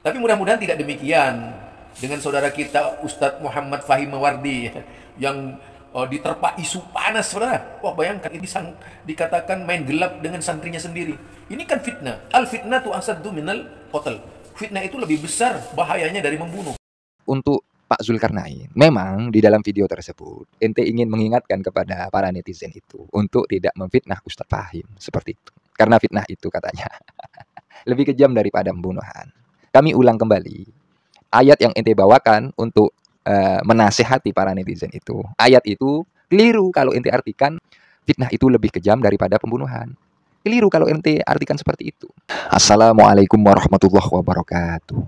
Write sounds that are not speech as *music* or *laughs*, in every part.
Tapi mudah-mudahan tidak demikian dengan saudara kita Ustadz Muhammad Fahim Mawardi yang uh, diterpa isu panas saudara. Wah bayangkan ini sang, dikatakan main gelap dengan santrinya sendiri. Ini kan fitnah. Al fitnah tu asad minal hotel. Fitnah itu lebih besar bahayanya dari membunuh. Untuk Pak Zulkarnain. Memang di dalam video tersebut, ente ingin mengingatkan kepada para netizen itu untuk tidak memfitnah Ustadz Fahim seperti itu. Karena fitnah itu katanya *laughs* lebih kejam daripada pembunuhan. Kami ulang kembali. Ayat yang ente bawakan untuk uh, menasehati para netizen itu. Ayat itu keliru kalau ente artikan fitnah itu lebih kejam daripada pembunuhan. Keliru kalau ente artikan seperti itu. Assalamualaikum warahmatullahi wabarakatuh.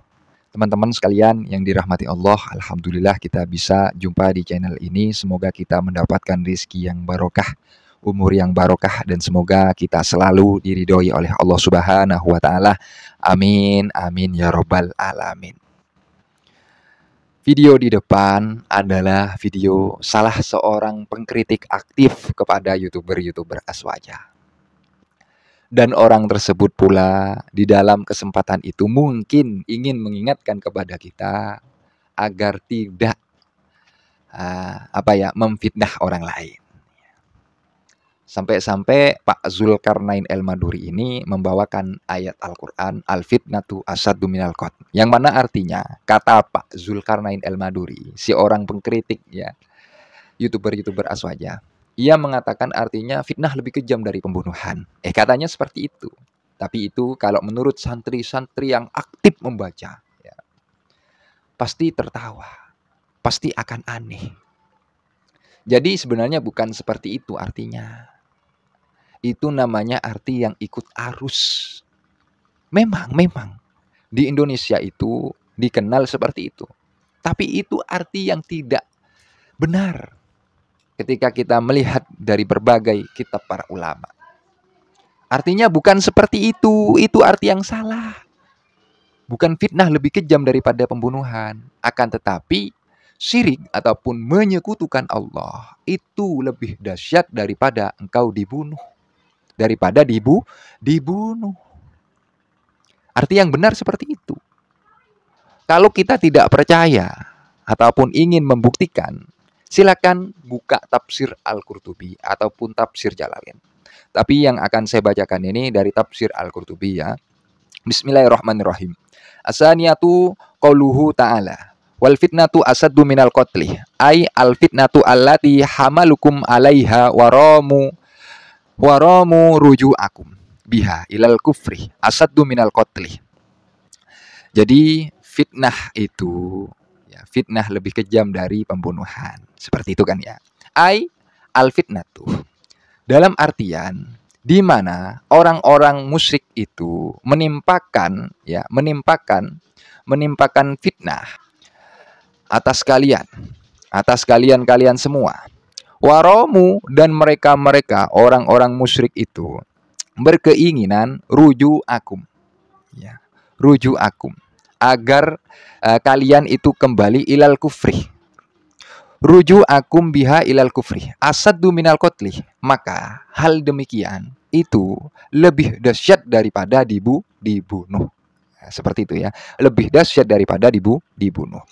Teman-teman sekalian yang dirahmati Allah, Alhamdulillah kita bisa jumpa di channel ini. Semoga kita mendapatkan rizki yang barokah umur yang barokah dan semoga kita selalu diridhoi oleh Allah Subhanahu wa taala. Amin amin ya robbal alamin. Video di depan adalah video salah seorang pengkritik aktif kepada YouTuber-YouTuber Aswaja. Dan orang tersebut pula di dalam kesempatan itu mungkin ingin mengingatkan kepada kita agar tidak uh, apa ya memfitnah orang lain. Sampai-sampai Pak Zulkarnain El Maduri ini membawakan ayat Al-Quran Al-Fitnatu Asad Duminal Qod. Yang mana artinya, kata Pak Zulkarnain El Maduri, si orang pengkritik ya, youtuber-youtuber aswaja, ia mengatakan artinya fitnah lebih kejam dari pembunuhan. Eh katanya seperti itu. Tapi itu kalau menurut santri-santri yang aktif membaca, ya, pasti tertawa, pasti akan aneh. Jadi sebenarnya bukan seperti itu artinya itu namanya arti yang ikut arus. Memang, memang di Indonesia itu dikenal seperti itu. Tapi itu arti yang tidak benar ketika kita melihat dari berbagai kitab para ulama. Artinya bukan seperti itu, itu arti yang salah. Bukan fitnah lebih kejam daripada pembunuhan, akan tetapi syirik ataupun menyekutukan Allah itu lebih dahsyat daripada engkau dibunuh daripada dibu dibunuh. Arti yang benar seperti itu. Kalau kita tidak percaya ataupun ingin membuktikan, silakan buka tafsir Al-Qurtubi ataupun tafsir Jalalain. Tapi yang akan saya bacakan ini dari tafsir Al-Qurtubi ya. Bismillahirrahmanirrahim. Asaniatu qauluhu ta'ala wal fitnatu asaddu minal qatli ai al fitnatu allati hamalukum alaiha waramu Waromu ruju akum biha ilal kufri asaddu minal kotli. Jadi fitnah itu ya fitnah lebih kejam dari pembunuhan. Seperti itu kan ya. Ai al fitnatu. Dalam artian di mana orang-orang musyrik itu menimpakan ya menimpakan menimpakan fitnah atas kalian atas kalian kalian semua Waromu dan mereka-mereka orang-orang musyrik itu berkeinginan ruju akum. Ya, ruju akum agar uh, kalian itu kembali ilal kufri. Ruju akum biha ilal kufri. Asad minal kotli. Maka hal demikian itu lebih dahsyat daripada dibu dibunuh. Nah, seperti itu ya. Lebih dahsyat daripada dibu dibunuh.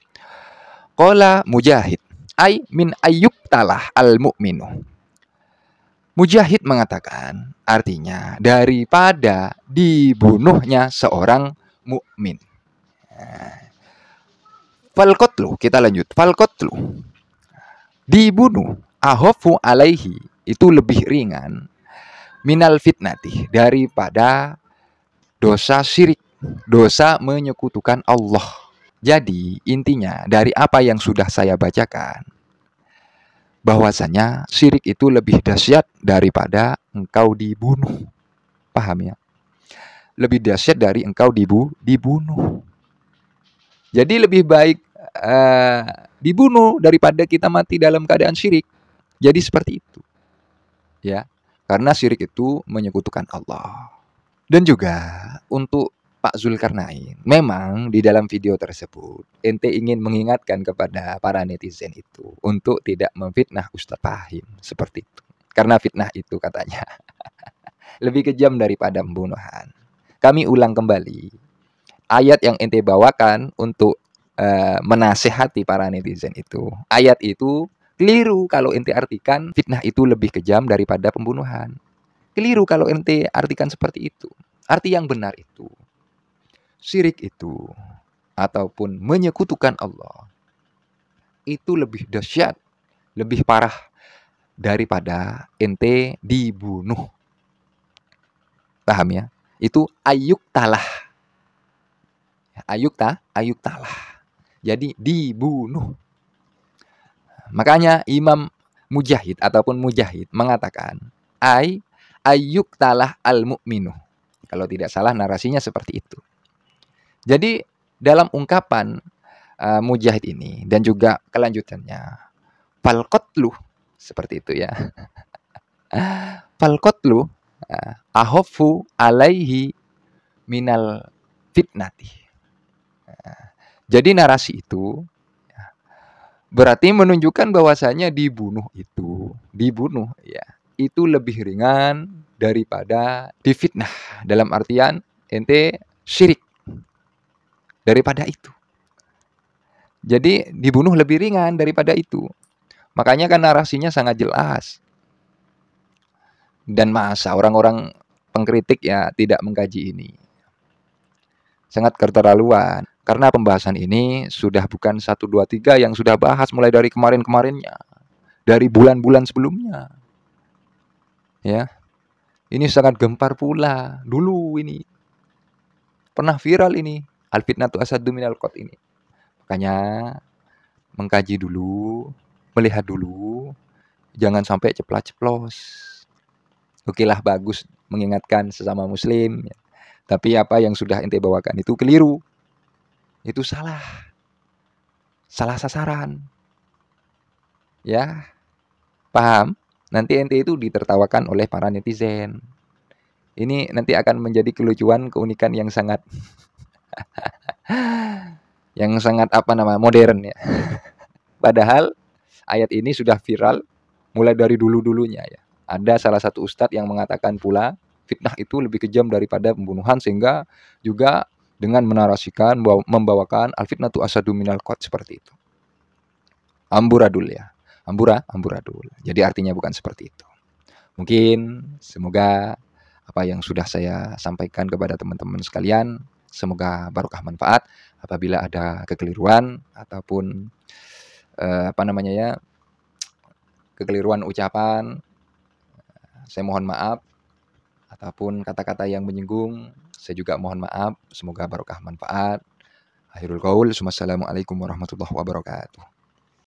Kola mujahid ay min ayyub talah al mukminu. Mujahid mengatakan artinya daripada dibunuhnya seorang mukmin. Nah, Falkotlu kita lanjut. Falkotlu dibunuh ahofu alaihi itu lebih ringan minal fitnati daripada dosa syirik, dosa menyekutukan Allah. Jadi, intinya dari apa yang sudah saya bacakan, bahwasanya syirik itu lebih dahsyat daripada engkau dibunuh. Paham ya? Lebih dahsyat dari engkau dibu dibunuh. Jadi lebih baik uh, dibunuh daripada kita mati dalam keadaan syirik. Jadi seperti itu. Ya. Karena syirik itu menyekutukan Allah. Dan juga untuk Pak Zulkarnain. Memang di dalam video tersebut ente ingin mengingatkan kepada para netizen itu untuk tidak memfitnah Ustadz Fahim seperti itu. Karena fitnah itu katanya *laughs* lebih kejam daripada pembunuhan. Kami ulang kembali ayat yang ente bawakan untuk uh, menasehati para netizen itu. Ayat itu keliru kalau ente artikan fitnah itu lebih kejam daripada pembunuhan. Keliru kalau ente artikan seperti itu. Arti yang benar itu syirik itu ataupun menyekutukan Allah itu lebih dahsyat, lebih parah daripada ente dibunuh. Paham ya? Itu ayuk talah. Ayuk ta, ayuk talah. Jadi dibunuh. Makanya Imam Mujahid ataupun Mujahid mengatakan ay ayuk talah al mukminu. Kalau tidak salah narasinya seperti itu. Jadi dalam ungkapan uh, mujahid ini dan juga kelanjutannya falqatlu seperti itu ya. *laughs* falqatlu uh, eh, ahofu alaihi minal fitnati. Uh, jadi narasi itu ya, berarti menunjukkan bahwasanya dibunuh itu, dibunuh ya, itu lebih ringan daripada difitnah dalam artian ente syirik daripada itu. Jadi dibunuh lebih ringan daripada itu. Makanya kan narasinya sangat jelas. Dan masa orang-orang pengkritik ya tidak mengkaji ini. Sangat keterlaluan. Karena pembahasan ini sudah bukan 1, 2, 3 yang sudah bahas mulai dari kemarin-kemarinnya. Dari bulan-bulan sebelumnya. Ya. Ini sangat gempar pula. Dulu ini. Pernah viral ini al fitnatu asadu minal qat ini. Makanya mengkaji dulu, melihat dulu, jangan sampai ceplas-ceplos. Oke lah bagus mengingatkan sesama muslim, ya. tapi apa yang sudah ente bawakan itu keliru. Itu salah. Salah sasaran. Ya. Paham? Nanti ente itu ditertawakan oleh para netizen. Ini nanti akan menjadi kelucuan keunikan yang sangat yang sangat apa nama modern ya. Padahal ayat ini sudah viral mulai dari dulu-dulunya ya. Ada salah satu ustadz yang mengatakan pula fitnah itu lebih kejam daripada pembunuhan sehingga juga dengan menarasikan membawakan al-fitnatu asadu minal qad seperti itu. Amburadul ya. Ambura, amburadul. Jadi artinya bukan seperti itu. Mungkin semoga apa yang sudah saya sampaikan kepada teman-teman sekalian Semoga barokah manfaat. Apabila ada kekeliruan ataupun eh, apa namanya ya kekeliruan ucapan, saya mohon maaf ataupun kata-kata yang menyinggung, saya juga mohon maaf. Semoga barokah manfaat. Akhirul kaul, wassalamualaikum warahmatullahi wabarakatuh.